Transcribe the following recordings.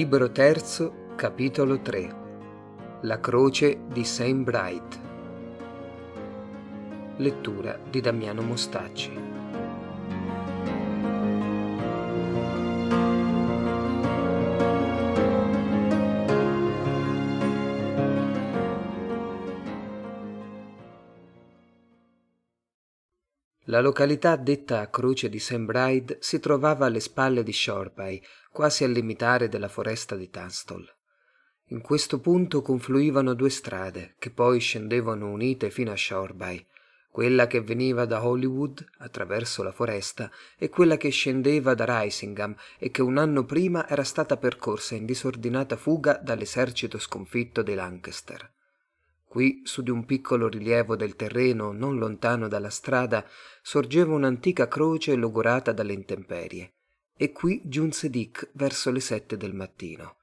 Libro terzo, capitolo 3 La croce di Saint Bright Lettura di Damiano Mostacci La località detta Croce di St. Bride si trovava alle spalle di Shoreby, quasi al limitare della foresta di Tunstall. In questo punto confluivano due strade, che poi scendevano unite fino a Shoreby, quella che veniva da Hollywood attraverso la foresta e quella che scendeva da Risingham e che un anno prima era stata percorsa in disordinata fuga dall'esercito sconfitto dei Lancaster. Qui, su di un piccolo rilievo del terreno, non lontano dalla strada, sorgeva un'antica croce logorata dalle intemperie. E qui giunse Dick verso le sette del mattino.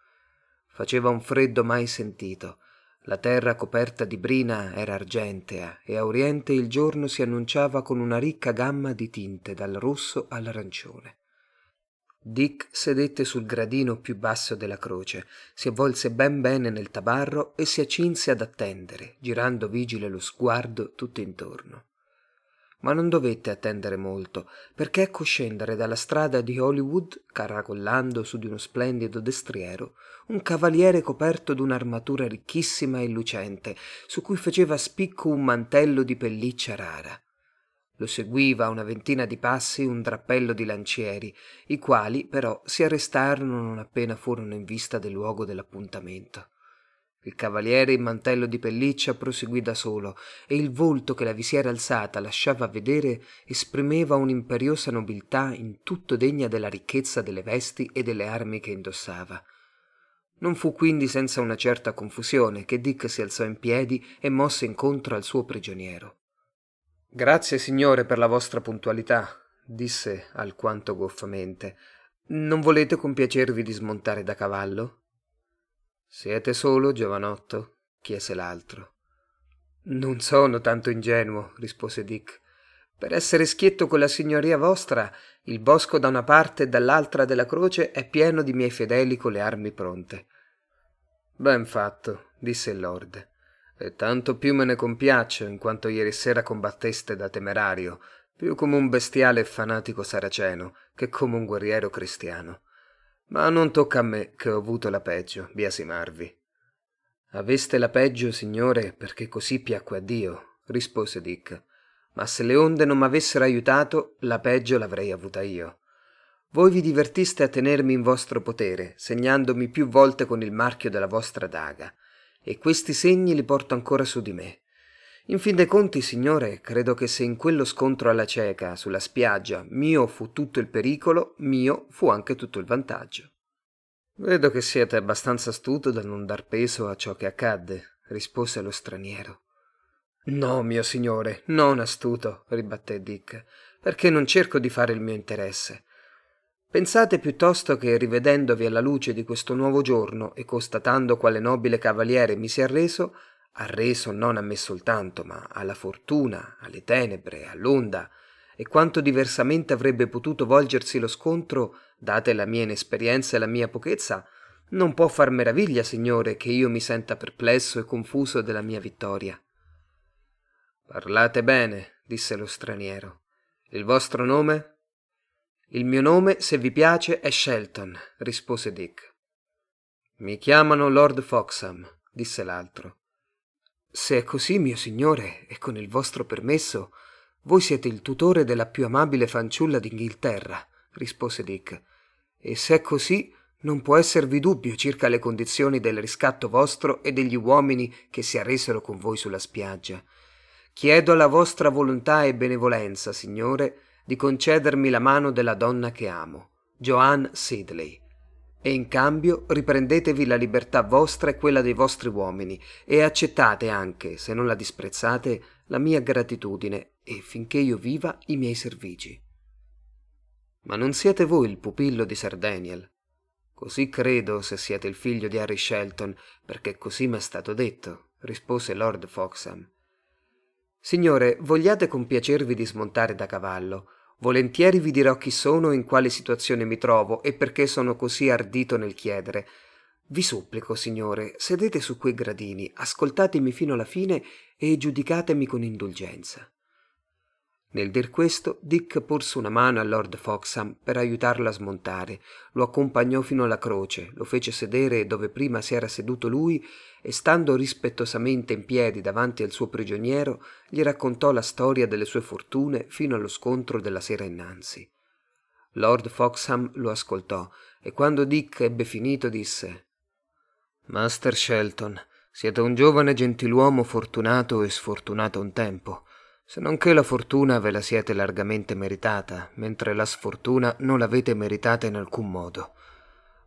Faceva un freddo mai sentito. La terra coperta di brina era argentea e a oriente il giorno si annunciava con una ricca gamma di tinte dal rosso all'arancione. Dick sedette sul gradino più basso della croce, si avvolse ben bene nel tabarro e si accinse ad attendere, girando vigile lo sguardo tutto intorno. Ma non dovette attendere molto, perché ecco scendere dalla strada di Hollywood, caracollando su di uno splendido destriero, un cavaliere coperto d'un'armatura ricchissima e lucente, su cui faceva spicco un mantello di pelliccia rara. Lo seguiva a una ventina di passi un drappello di lancieri, i quali però si arrestarono non appena furono in vista del luogo dell'appuntamento. Il cavaliere in mantello di pelliccia proseguì da solo, e il volto che la visiera alzata lasciava vedere esprimeva un'imperiosa nobiltà in tutto degna della ricchezza delle vesti e delle armi che indossava. Non fu quindi senza una certa confusione che Dick si alzò in piedi e mosse incontro al suo prigioniero. Grazie signore per la vostra puntualità, disse alquanto goffamente. Non volete compiacervi di smontare da cavallo? Siete solo, giovanotto? chiese l'altro. Non sono tanto ingenuo, rispose Dick. Per essere schietto con la signoria vostra, il bosco da una parte e dall'altra della croce è pieno di miei fedeli con le armi pronte. Ben fatto, disse il lord. E tanto più me ne compiaccio, in quanto ieri sera combatteste da temerario, più come un bestiale e fanatico saraceno che come un guerriero cristiano. Ma non tocca a me, che ho avuto la peggio, biasimarvi. Aveste la peggio, signore, perché così piacque a Dio, rispose Dick. Ma se le onde non m'avessero aiutato, la peggio l'avrei avuta io. Voi vi divertiste a tenermi in vostro potere, segnandomi più volte con il marchio della vostra daga e questi segni li porto ancora su di me. In fin dei conti, signore, credo che se in quello scontro alla cieca, sulla spiaggia, mio fu tutto il pericolo, mio fu anche tutto il vantaggio. Vedo che siete abbastanza astuto da non dar peso a ciò che accadde, rispose lo straniero. No, mio signore, non astuto, ribatté Dick, perché non cerco di fare il mio interesse. Pensate piuttosto che, rivedendovi alla luce di questo nuovo giorno e constatando quale nobile cavaliere mi si è arreso, arreso non a me soltanto, ma alla fortuna, alle tenebre, all'onda, e quanto diversamente avrebbe potuto volgersi lo scontro, date la mia inesperienza e la mia pochezza, non può far meraviglia, Signore, che io mi senta perplesso e confuso della mia vittoria. Parlate bene, disse lo straniero. Il vostro nome? Il mio nome, se vi piace, è Shelton, rispose Dick. Mi chiamano Lord Foxham, disse l'altro. Se è così, mio signore, e con il vostro permesso, voi siete il tutore della più amabile fanciulla d'Inghilterra, rispose Dick. E se è così, non può esservi dubbio circa le condizioni del riscatto vostro e degli uomini che si arresero con voi sulla spiaggia. Chiedo alla vostra volontà e benevolenza, signore, di concedermi la mano della donna che amo, Joan Sidley. E in cambio riprendetevi la libertà vostra e quella dei vostri uomini e accettate anche, se non la disprezzate, la mia gratitudine e finché io viva i miei servigi. Ma non siete voi il pupillo di Sir Daniel. Così credo se siete il figlio di Harry Shelton, perché così mi è stato detto, rispose Lord Foxham. Signore, vogliate compiacervi di smontare da cavallo. Volentieri vi dirò chi sono in quale situazione mi trovo e perché sono così ardito nel chiedere. Vi supplico, Signore, sedete su quei gradini, ascoltatemi fino alla fine e giudicatemi con indulgenza. Nel dir questo, Dick porse una mano a Lord Foxham per aiutarlo a smontare, lo accompagnò fino alla croce, lo fece sedere dove prima si era seduto lui e stando rispettosamente in piedi davanti al suo prigioniero, gli raccontò la storia delle sue fortune fino allo scontro della sera innanzi. Lord Foxham lo ascoltò e quando Dick ebbe finito disse Master Shelton, siete un giovane gentiluomo fortunato e sfortunato un tempo se non che la fortuna ve la siete largamente meritata, mentre la sfortuna non l'avete meritata in alcun modo.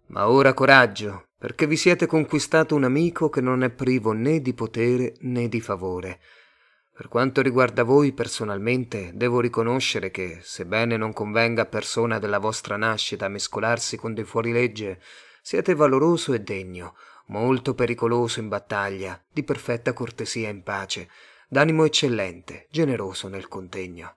Ma ora coraggio, perché vi siete conquistato un amico che non è privo né di potere né di favore. Per quanto riguarda voi personalmente, devo riconoscere che, sebbene non convenga a persona della vostra nascita mescolarsi con dei fuorilegge, siete valoroso e degno, molto pericoloso in battaglia, di perfetta cortesia in pace, d'animo eccellente, generoso nel contegno.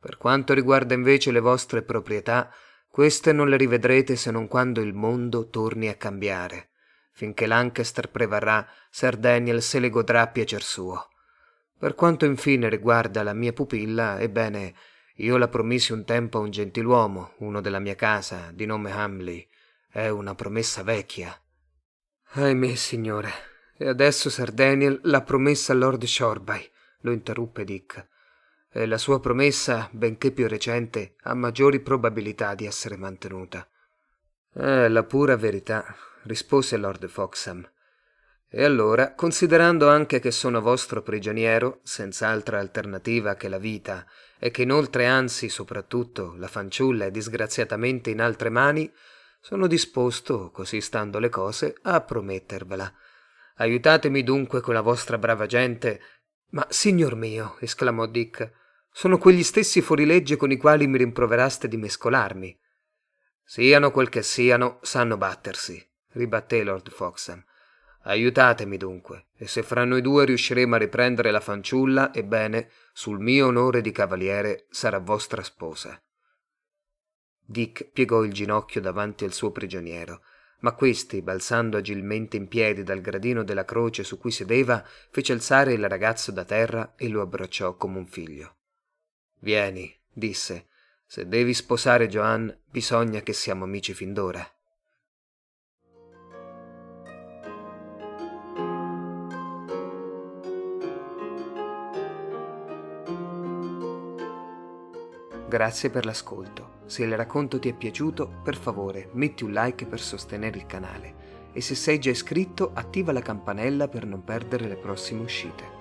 Per quanto riguarda invece le vostre proprietà, queste non le rivedrete se non quando il mondo torni a cambiare. Finché Lancaster prevarrà, Sir Daniel se le godrà a piacer suo. Per quanto infine riguarda la mia pupilla, ebbene, io la promisi un tempo a un gentiluomo, uno della mia casa, di nome Hamley. È una promessa vecchia. Ahimè, signore, e adesso, Sir Daniel, la promessa a Lord Shoreby, lo interruppe Dick. E la sua promessa, benché più recente, ha maggiori probabilità di essere mantenuta. È la pura verità, rispose Lord Foxham. E allora, considerando anche che sono vostro prigioniero, senza altra alternativa che la vita, e che inoltre, anzi, soprattutto, la fanciulla è disgraziatamente in altre mani, sono disposto, così stando le cose, a promettervela. Aiutatemi dunque con la vostra brava gente. Ma, signor mio, esclamò Dick, sono quegli stessi fuorilegge con i quali mi rimproveraste di mescolarmi. Siano quel che siano, sanno battersi, ribatté Lord Foxham. Aiutatemi dunque, e se fra noi due riusciremo a riprendere la fanciulla, ebbene, sul mio onore di cavaliere sarà vostra sposa. Dick piegò il ginocchio davanti al suo prigioniero ma questi, balzando agilmente in piedi dal gradino della croce su cui sedeva, fece alzare il ragazzo da terra e lo abbracciò come un figlio. Vieni, disse, se devi sposare Joan, bisogna che siamo amici fin d'ora. Grazie per l'ascolto. Se il racconto ti è piaciuto, per favore metti un like per sostenere il canale e se sei già iscritto attiva la campanella per non perdere le prossime uscite.